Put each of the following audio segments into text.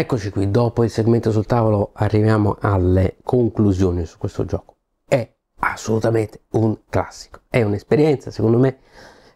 Eccoci qui, dopo il segmento sul tavolo arriviamo alle conclusioni su questo gioco. È assolutamente un classico, è un'esperienza, secondo me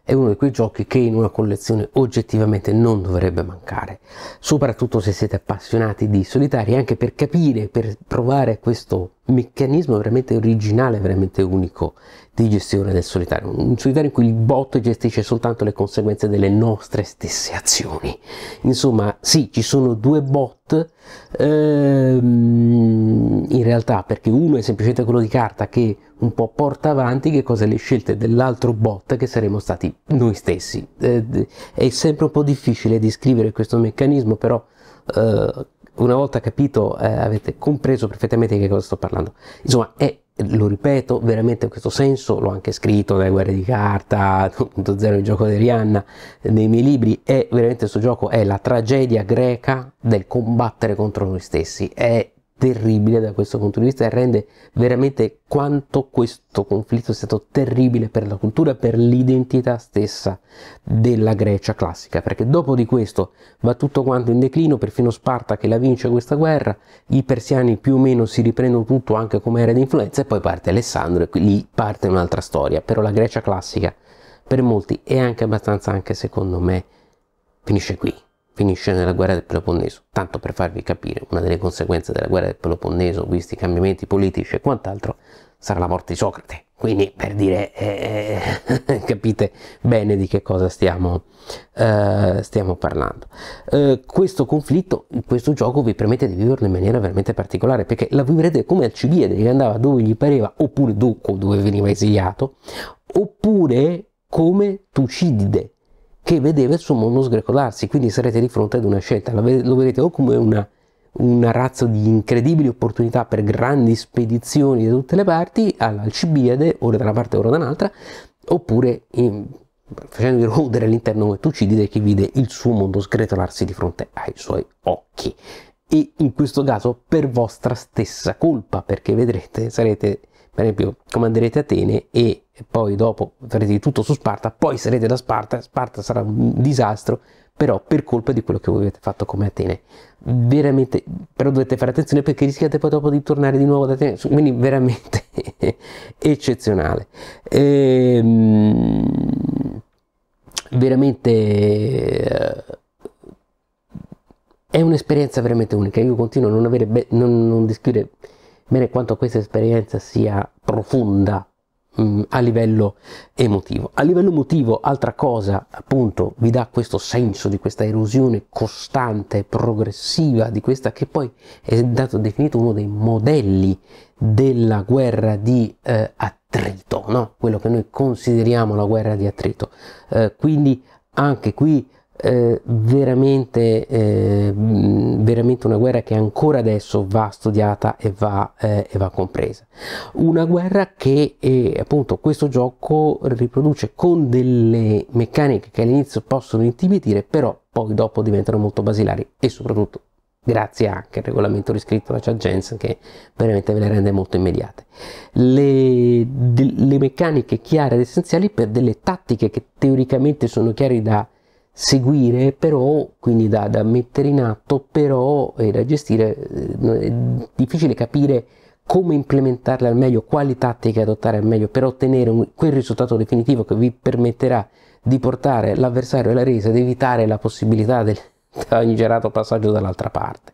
è uno di quei giochi che in una collezione oggettivamente non dovrebbe mancare, soprattutto se siete appassionati di solitari, anche per capire, per provare questo meccanismo veramente originale, veramente unico di gestione del solitario, un solitario in cui il bot gestisce soltanto le conseguenze delle nostre stesse azioni. Insomma, sì, ci sono due bot, ehm, in realtà perché uno è semplicemente quello di carta che un po' porta avanti che cosa le scelte dell'altro bot che saremmo stati noi stessi. Eh, è sempre un po' difficile descrivere questo meccanismo, però eh, una volta capito eh, avete compreso perfettamente di che cosa sto parlando. Insomma, è, lo ripeto, veramente in questo senso, l'ho anche scritto nelle guerre di carta, 2.0 il gioco di Rihanna, nei miei libri, è veramente questo gioco è la tragedia greca del combattere contro noi stessi, è terribile da questo punto di vista e rende veramente quanto questo conflitto sia stato terribile per la cultura, per l'identità stessa della Grecia classica, perché dopo di questo va tutto quanto in declino, perfino Sparta che la vince questa guerra, i persiani più o meno si riprendono tutto anche come area di influenza e poi parte Alessandro e lì parte un'altra storia, però la Grecia classica per molti è anche abbastanza, anche secondo me, finisce qui finisce nella guerra del Peloponneso. Tanto per farvi capire, una delle conseguenze della guerra del Peloponneso, visti i cambiamenti politici e quant'altro, sarà la morte di Socrate. Quindi per dire, eh, eh capite bene di che cosa stiamo, eh, stiamo parlando. Eh, questo conflitto, questo gioco vi permette di viverlo in maniera veramente particolare, perché la vivrete come Alcibiade che andava dove gli pareva, oppure Ducco dove veniva esiliato, oppure come Tucidide che vedeva il suo mondo sgregolarsi, quindi sarete di fronte ad una scelta, lo vedrete o come una, una razza di incredibili opportunità per grandi spedizioni da tutte le parti, all'Alcibiade, ora da una parte ora da un'altra, oppure in, ehm, facendovi rodere all'interno come Tucidide che vide il suo mondo sgretolarsi di fronte ai suoi occhi. E in questo caso per vostra stessa colpa, perché vedrete, sarete, per esempio, comanderete Atene e e poi dopo farete di tutto su Sparta, poi sarete da Sparta, Sparta sarà un disastro, però per colpa di quello che voi avete fatto come Atene. Veramente, però dovete fare attenzione perché rischiate poi dopo di tornare di nuovo ad Atene, quindi veramente eccezionale. Ehm, veramente eh, è un'esperienza veramente unica. Io continuo a non, avere be- non, non descrivere bene quanto questa esperienza sia profonda Mm, a livello emotivo. A livello emotivo, altra cosa, appunto, vi dà questo senso di questa erosione costante, progressiva, di questa che poi è stato definito uno dei modelli della guerra di eh, attrito, no? quello che noi consideriamo la guerra di attrito. Eh, quindi anche qui eh, veramente, eh, veramente, una guerra che ancora adesso va studiata e va, eh, e va compresa. Una guerra che eh, appunto questo gioco riproduce con delle meccaniche che all'inizio possono intimidire, però poi dopo diventano molto basilari e soprattutto grazie anche al regolamento riscritto da Chad Jensen che veramente ve le rende molto immediate. Le, de, le meccaniche chiare ed essenziali per delle tattiche che teoricamente sono chiare da seguire però, quindi da, da mettere in atto però e da gestire, eh, è difficile capire come implementarle al meglio, quali tattiche adottare al meglio per ottenere un, quel risultato definitivo che vi permetterà di portare l'avversario alla resa ed evitare la possibilità del ingerato passaggio dall'altra parte.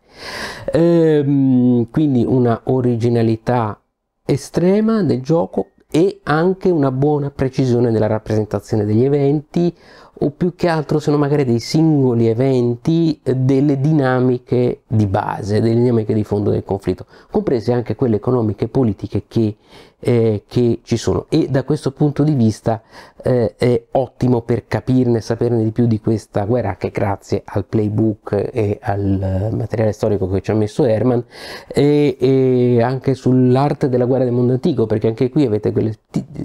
Ehm, quindi una originalità estrema del gioco e anche una buona precisione nella rappresentazione degli eventi, o più che altro sono magari dei singoli eventi eh, delle dinamiche di base, delle dinamiche di fondo del conflitto, comprese anche quelle economiche e politiche che, eh, che ci sono. E da questo punto di vista eh, è ottimo per capirne, saperne di più di questa guerra, che grazie al playbook e al eh, materiale storico che ci ha messo Herman, e, e anche sull'arte della guerra del mondo antico, perché anche qui avete quelle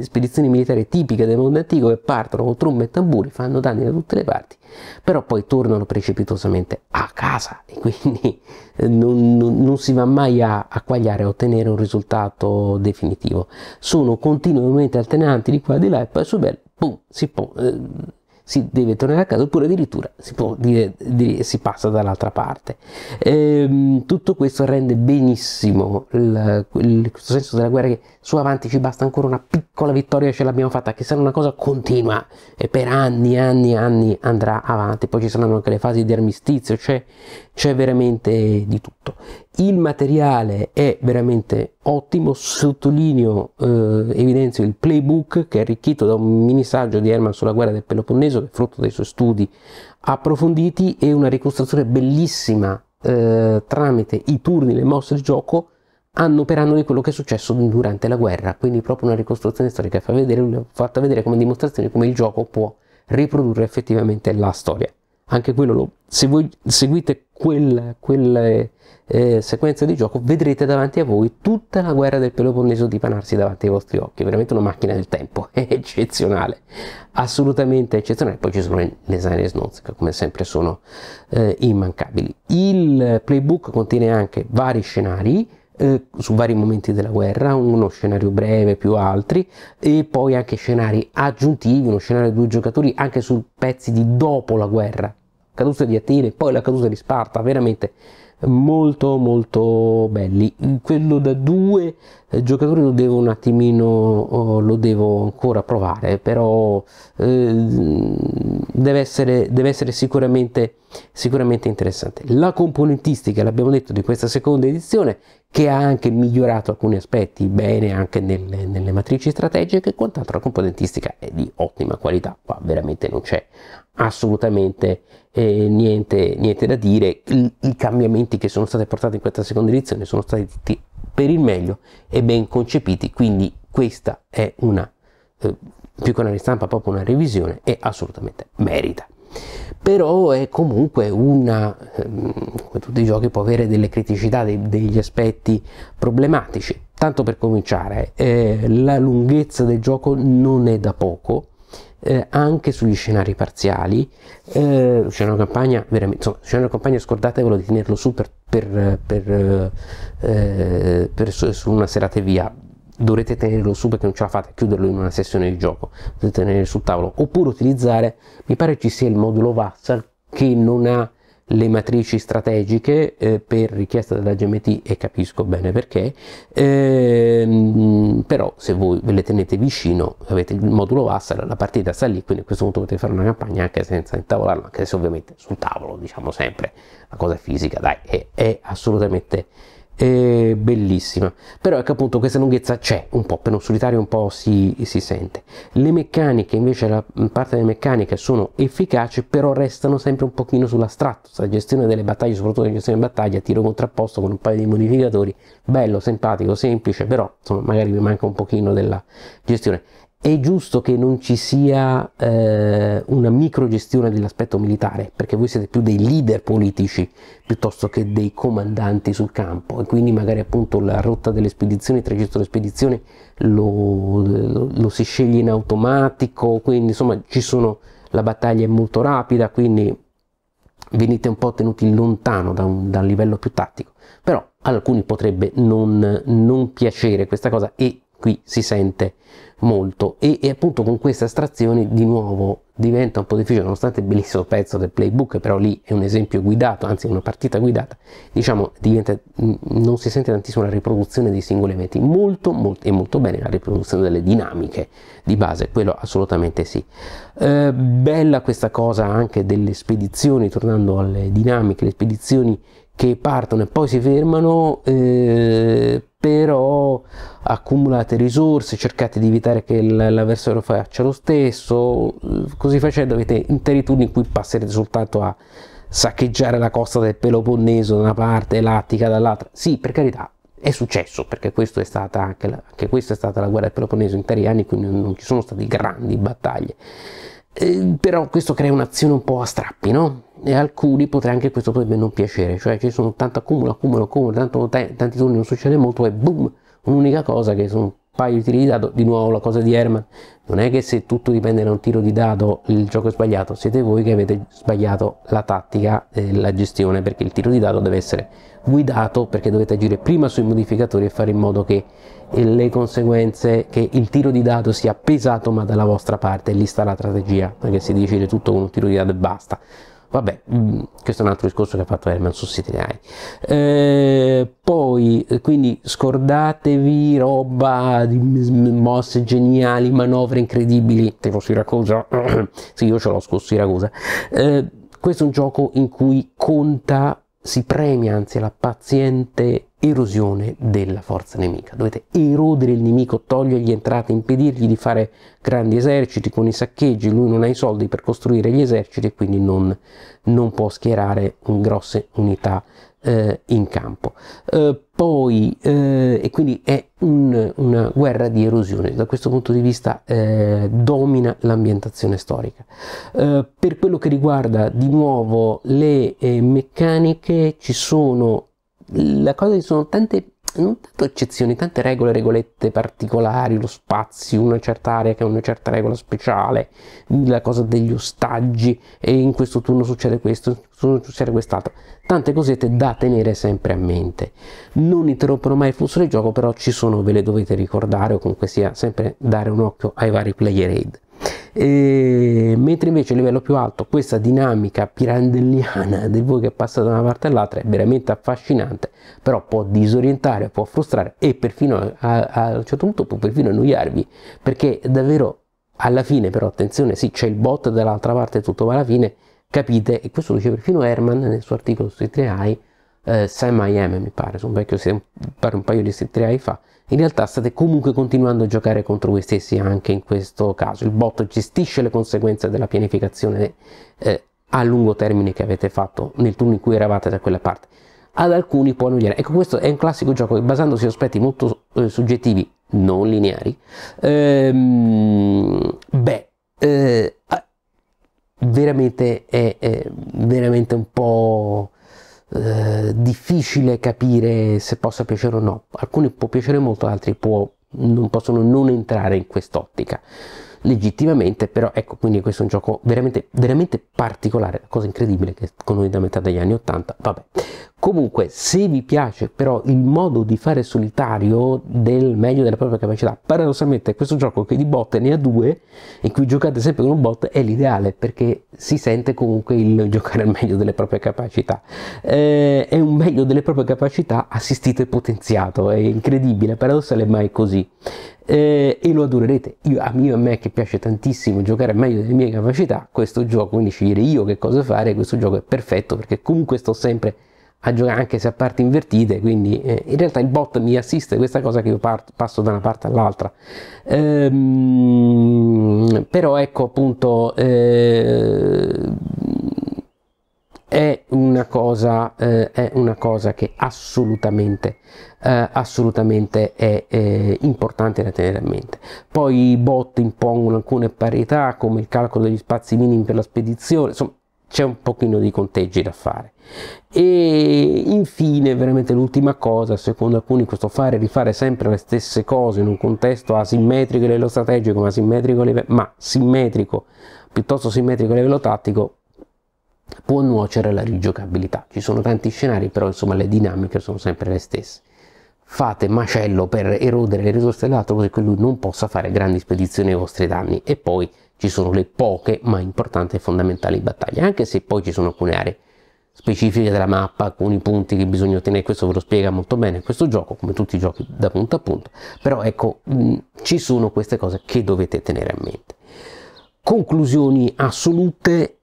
spedizioni militari tipiche del mondo antico che partono con trumme e tamburi, fanno danni da tutte le parti, però poi tornano precipitosamente a casa e quindi eh, non, non, non si va mai a, a quagliare a ottenere un risultato definitivo. Sono continuamente alternanti di qua e di là e poi su bel, boom, si può. Eh, si deve tornare a casa oppure addirittura si, può dire, dire, si passa dall'altra parte. Ehm, tutto questo rende benissimo il, il, questo senso della guerra che su avanti ci basta ancora una piccola vittoria, ce l'abbiamo fatta, che sarà una cosa continua e per anni, anni, anni andrà avanti. Poi ci saranno anche le fasi di armistizio, c'è, c'è veramente di tutto il materiale è veramente ottimo, sottolineo, eh, evidenzio il playbook che è arricchito da un mini saggio di Herman sulla guerra del Peloponneso che è frutto dei suoi studi approfonditi e una ricostruzione bellissima eh, tramite i turni, le mosse, il gioco anno per anno di quello che è successo durante la guerra, quindi proprio una ricostruzione storica, fa vedere, fatta vedere come dimostrazione come il gioco può riprodurre effettivamente la storia anche quello lo, se voi seguite quella, quelle eh, sequenze di gioco vedrete davanti a voi tutta la guerra del Peloponneso dipanarsi davanti ai vostri occhi veramente una macchina del tempo è eccezionale assolutamente eccezionale poi ci sono le design snozze che come sempre sono eh, immancabili il playbook contiene anche vari scenari eh, su vari momenti della guerra, uno scenario breve più altri e poi anche scenari aggiuntivi, uno scenario di due giocatori anche su pezzi di dopo la guerra, caduta di Atene, poi la caduta di Sparta, veramente molto molto belli quello da due eh, giocatori lo devo un attimino oh, lo devo ancora provare però eh, deve, essere, deve essere sicuramente sicuramente interessante la componentistica l'abbiamo detto di questa seconda edizione che ha anche migliorato alcuni aspetti bene anche nelle, nelle matrici strategiche e quant'altro la componentistica è di ottima qualità qua veramente non c'è assolutamente eh, niente, niente, da dire, I, i cambiamenti che sono stati portati in questa seconda edizione sono stati tutti per il meglio e ben concepiti, quindi questa è una, eh, più che una ristampa, proprio una revisione e assolutamente merita. Però è comunque una, ehm, come tutti i giochi, può avere delle criticità, dei, degli aspetti problematici. Tanto per cominciare, eh, la lunghezza del gioco non è da poco, eh, anche sugli scenari parziali. Eh, Luciano Campagna, veramente, insomma, Luciano Campagna scordatevelo di tenerlo su per, per, per, eh, per su, su una serata e via, dovrete tenerlo su perché non ce la fate a chiuderlo in una sessione di gioco, dovete tenerlo sul tavolo, oppure utilizzare, mi pare ci sia il modulo Vassal che non ha le matrici strategiche eh, per richiesta della GMT e capisco bene perché, ehm, però se voi ve le tenete vicino, avete il modulo Vassar, la partita sta lì, quindi a questo punto potete fare una campagna anche senza intavolarla, anche se ovviamente sul tavolo, diciamo sempre, la cosa fisica, dai, è, è assolutamente è bellissima però ecco appunto questa lunghezza c'è un po' per un solitario un po' si, si sente le meccaniche invece la parte delle meccaniche sono efficaci però restano sempre un pochino sull'astratto la gestione delle battaglie soprattutto la gestione delle battaglie a tiro contrapposto con un paio di modificatori bello simpatico semplice però insomma magari mi manca un pochino della gestione è giusto che non ci sia eh, una microgestione dell'aspetto militare, perché voi siete più dei leader politici piuttosto che dei comandanti sul campo e quindi magari appunto la rotta delle spedizioni, il tragitto delle spedizioni lo, lo, si sceglie in automatico, quindi insomma sono, la battaglia è molto rapida, quindi venite un po' tenuti lontano da un, da un livello più tattico, però ad alcuni potrebbe non, non piacere questa cosa e qui si sente molto e, e, appunto con queste astrazioni di nuovo diventa un po' difficile nonostante il bellissimo pezzo del playbook però lì è un esempio guidato anzi una partita guidata diciamo diventa, non si sente tantissimo la riproduzione dei singoli eventi molto, molto e molto bene la riproduzione delle dinamiche di base quello assolutamente sì eh, bella questa cosa anche delle spedizioni tornando alle dinamiche le spedizioni che partono e poi si fermano eh, però accumulate risorse, cercate di evitare che l'avversario faccia lo stesso, così facendo avete interi turni in cui passerete soltanto a saccheggiare la costa del Peloponneso da una parte e l'Attica dall'altra. Sì, per carità, è successo, perché è stata anche, la, anche, questa è stata la guerra del Peloponneso, in interi anni quindi non ci sono state grandi battaglie. Eh, però questo crea un'azione un po' a strappi, no? e alcuni potrei anche questo potrebbe non piacere, cioè ci sono tanto accumulo, accumulo, accumulo, tanto, tanti turni non succede molto e boom, un'unica cosa che sono un paio di tiri di dado, di nuovo la cosa di Herman, non è che se tutto dipende da un tiro di dado il gioco è sbagliato, siete voi che avete sbagliato la tattica e la gestione, perché il tiro di dado deve essere guidato, perché dovete agire prima sui modificatori e fare in modo che le conseguenze, che il tiro di dado sia pesato ma dalla vostra parte, lì sta la strategia, perché si decide tutto con un tiro di dado e basta. Vabbè, mm, questo è un altro discorso che ha fatto Herman su Sitirai. Eh, poi, eh, quindi scordatevi roba di mosse geniali, manovre incredibili, tipo Siracusa, sì io ce l'ho su Siracusa. Eh, questo è un gioco in cui conta si premia anzi la paziente erosione della forza nemica. Dovete erodere il nemico, togliergli entrate, impedirgli di fare grandi eserciti con i saccheggi. Lui non ha i soldi per costruire gli eserciti e quindi non, non può schierare grosse unità eh, in campo. Eh, poi, eh, e quindi è un, una guerra di erosione, da questo punto di vista eh, domina l'ambientazione storica. Eh, per quello che riguarda di nuovo le eh, meccaniche, ci sono la cosa ci sono tante non tanto eccezioni, tante regole, regolette particolari, lo spazio, una certa area che ha una certa regola speciale, la cosa degli ostaggi e in questo turno succede questo, in questo turno succede quest'altro, tante cosette da tenere sempre a mente. Non interrompono mai il flusso del gioco, però ci sono, ve le dovete ricordare o comunque sia sempre dare un occhio ai vari player aid. E, mentre invece a livello più alto questa dinamica pirandelliana del voi che passa da una parte all'altra è veramente affascinante, però può disorientare, può frustrare e perfino a, a un certo punto può perfino annoiarvi, perché davvero alla fine però attenzione, sì c'è il bot dall'altra parte tutto, va alla fine capite, e questo lo dice perfino Herman nel suo articolo su 3 ai eh, Sam I Am mi pare, su un vecchio, pare un paio di 3 ai fa, in realtà state comunque continuando a giocare contro voi stessi anche in questo caso. Il bot gestisce le conseguenze della pianificazione eh, a lungo termine che avete fatto nel turno in cui eravate da quella parte. Ad alcuni può annullare. Ecco, questo è un classico gioco che basandosi su aspetti molto eh, soggettivi, non lineari, ehm, beh, eh, veramente è, è veramente un po' Eh, difficile capire se possa piacere o no. Alcuni può piacere molto, altri può, non possono non entrare in quest'ottica legittimamente, però ecco, quindi questo è un gioco veramente, veramente particolare, la cosa incredibile che con noi da metà degli anni 80, vabbè, Comunque, se vi piace però il modo di fare solitario del meglio della propria capacità, paradossalmente questo gioco che di botte ne ha due, in cui giocate sempre con un bot, è l'ideale perché si sente comunque il giocare al meglio delle proprie capacità. Eh, è un meglio delle proprie capacità assistito e potenziato, è incredibile, paradossale ma è così. Eh, e lo adorerete. Io, a, mio, a me che piace tantissimo giocare al meglio delle mie capacità, questo gioco, quindi scegliere io che cosa fare, questo gioco è perfetto perché comunque sto sempre a giocare anche se a parti invertite, quindi eh, in realtà il bot mi assiste questa cosa che io parto, passo da una parte all'altra. Ehm, però ecco appunto eh, è, una cosa, eh, è una cosa che assolutamente, eh, assolutamente è importante da tenere a mente. Poi i bot impongono alcune parità come il calcolo degli spazi minimi per la spedizione, insomma c'è un pochino di conteggi da fare e infine veramente l'ultima cosa secondo alcuni questo fare e rifare sempre le stesse cose in un contesto asimmetrico a livello strategico ma, livello, ma simmetrico piuttosto simmetrico a livello tattico può nuocere alla rigiocabilità ci sono tanti scenari però insomma le dinamiche sono sempre le stesse fate macello per erodere le risorse dell'altro così che lui non possa fare grandi spedizioni ai vostri danni e poi ci sono le poche ma importanti e fondamentali battaglie anche se poi ci sono alcune aree specifiche della mappa alcuni punti che bisogna ottenere questo ve lo spiega molto bene questo gioco come tutti i giochi da punto a punto però ecco mh, ci sono queste cose che dovete tenere a mente conclusioni assolute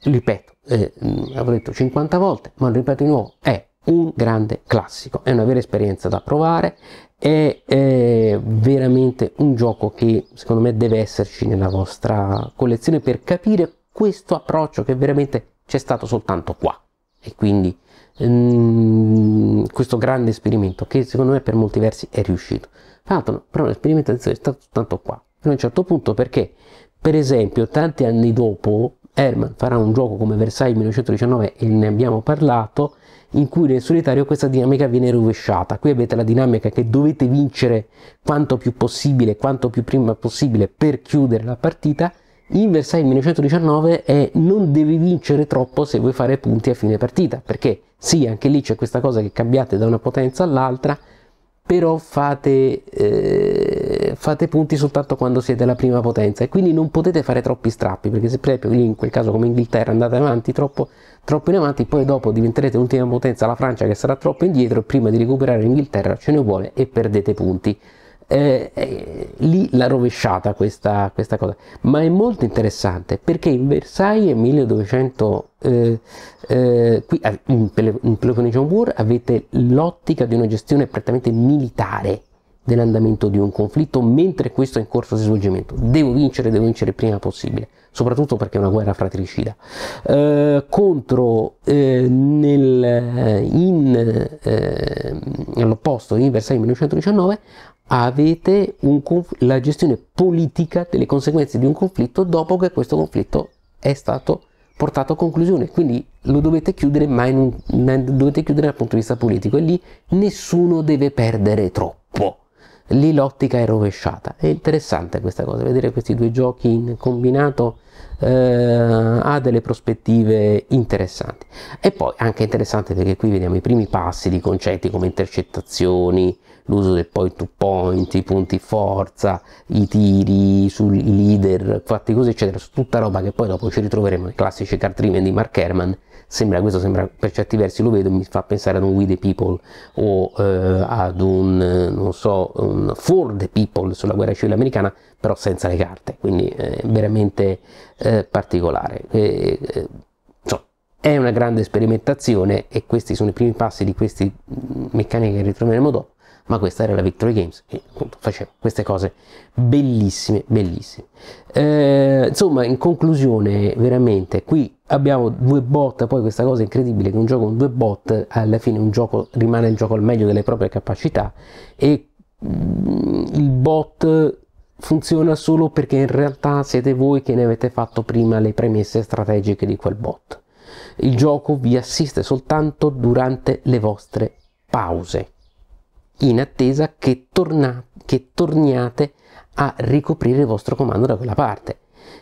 ripeto eh, l'avrò detto 50 volte ma lo ripeto di nuovo è un grande classico, è una vera esperienza da provare, è, è, veramente un gioco che secondo me deve esserci nella vostra collezione per capire questo approccio che veramente c'è stato soltanto qua e quindi mm, questo grande esperimento che secondo me per molti versi è riuscito. Tra però l'esperimento è stato soltanto qua, a un certo punto perché per esempio tanti anni dopo Herman farà un gioco come Versailles 1919 e ne abbiamo parlato, in cui nel solitario questa dinamica viene rovesciata. Qui avete la dinamica che dovete vincere quanto più possibile, quanto più prima possibile per chiudere la partita. In Versailles 1919 è non devi vincere troppo se vuoi fare punti a fine partita, perché sì, anche lì c'è questa cosa che cambiate da una potenza all'altra, però fate... Eh fate, punti soltanto quando siete la prima potenza e quindi non potete fare troppi strappi perché se per esempio lì in quel caso come Inghilterra andate avanti troppo, troppo in avanti poi dopo diventerete l'ultima potenza la Francia che sarà troppo indietro e prima di recuperare l'Inghilterra ce ne vuole e perdete punti. Eh, eh, lì l'ha rovesciata questa, questa, cosa. Ma è molto interessante perché in Versailles 1900, eh, eh, qui ah, in Peloponnesian War avete l'ottica di una gestione prettamente militare dell'andamento di un conflitto mentre questo è in corso di svolgimento. Devo vincere, devo vincere prima possibile, soprattutto perché è una guerra fratricida. Eh, contro eh, nel, eh, in, eh, all'opposto in Versailles 1919 avete conf- la gestione politica delle conseguenze di un conflitto dopo che questo conflitto è stato portato a conclusione, quindi lo dovete chiudere, ma un, dovete chiudere dal punto di vista politico e lì nessuno deve perdere troppo lì l'ottica è rovesciata. È interessante questa cosa, vedere questi due giochi in combinato eh, ha delle prospettive interessanti. E poi anche interessante perché qui vediamo i primi passi di concetti come intercettazioni, l'uso del point to point, i punti forza, i tiri sui leader, fatti così eccetera, su tutta roba che poi dopo ci ritroveremo nei classici card di Mark Herman. Sembra, questo sembra per certi versi lo vedo, mi fa pensare ad un We the People o eh, ad un, non so, un For the People sulla guerra civile americana, però senza le carte, quindi eh, veramente eh, particolare. E, insomma, eh, è una grande sperimentazione e questi sono i primi passi di queste mm, meccaniche che ritroveremo dopo, ma questa era la Victory Games che appunto faceva queste cose bellissime, bellissime. Eh, insomma, in conclusione, veramente, qui abbiamo due bot, poi questa cosa incredibile che un gioco con due bot, alla fine un gioco rimane il gioco al meglio delle proprie capacità e mm, il bot funziona solo perché in realtà siete voi che ne avete fatto prima le premesse strategiche di quel bot. Il gioco vi assiste soltanto durante le vostre pause, in attesa che, torna, che torniate a ricoprire il vostro comando da quella parte.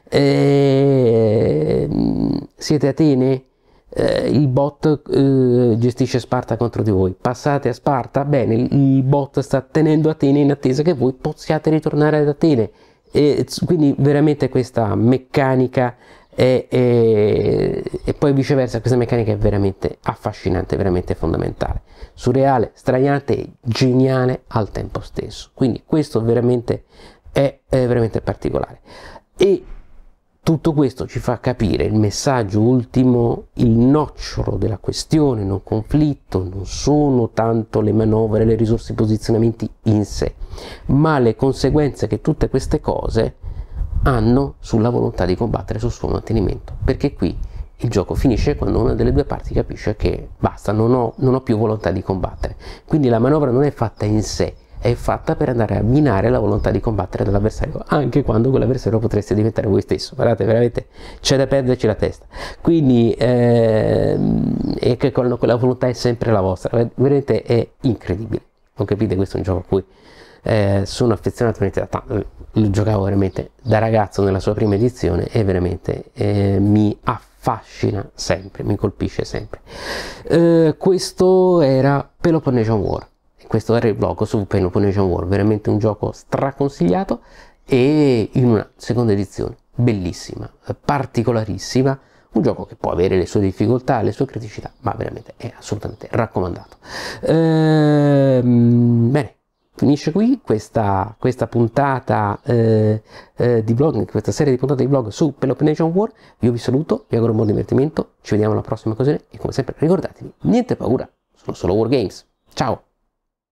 E... Ehm, siete Atene? eh, il bot eh, gestisce Sparta contro di voi, passate a Sparta, bene, il bot sta tenendo Atene in attesa che voi possiate ritornare ad Atene. E, quindi veramente questa meccanica è, è, e poi viceversa questa meccanica è veramente affascinante, veramente fondamentale, surreale, straniante e geniale al tempo stesso. Quindi questo veramente è, è veramente particolare. E tutto questo ci fa capire il messaggio ultimo, il nocciolo della questione, non conflitto, non sono tanto le manovre, le risorse, i posizionamenti in sé, ma le conseguenze che tutte queste cose hanno sulla volontà di combattere, sul suo mantenimento, perché qui il gioco finisce quando una delle due parti capisce che basta, non ho, non ho più volontà di combattere. Quindi la manovra non è fatta in sé, è fatta per andare a minare la volontà di combattere dell'avversario, anche quando quell'avversario potreste diventare voi stesso. Guardate, veramente c'è da perderci la testa. Quindi, eh, e che quella volontà è sempre la vostra, veramente è incredibile. Non capite, questo è un gioco a cui eh, sono affezionato veramente da tanto. Lo giocavo veramente da ragazzo nella sua prima edizione e veramente eh, mi affascina affascina sempre, mi colpisce sempre. Eh, questo era Peloponnesian War questo era il blocco su Penoponnesian War, veramente un gioco straconsigliato e in una seconda edizione bellissima, particolarissima, un gioco che può avere le sue difficoltà, le sue criticità, ma veramente è assolutamente raccomandato. Ehm, bene, finisce qui questa, questa puntata eh, eh, di blog, questa serie di puntate di blog su Peloponnesian War. Io vi saluto, vi auguro un buon divertimento, ci vediamo alla prossima occasione e come sempre ricordatevi, niente paura, sono solo Wargames. Ciao!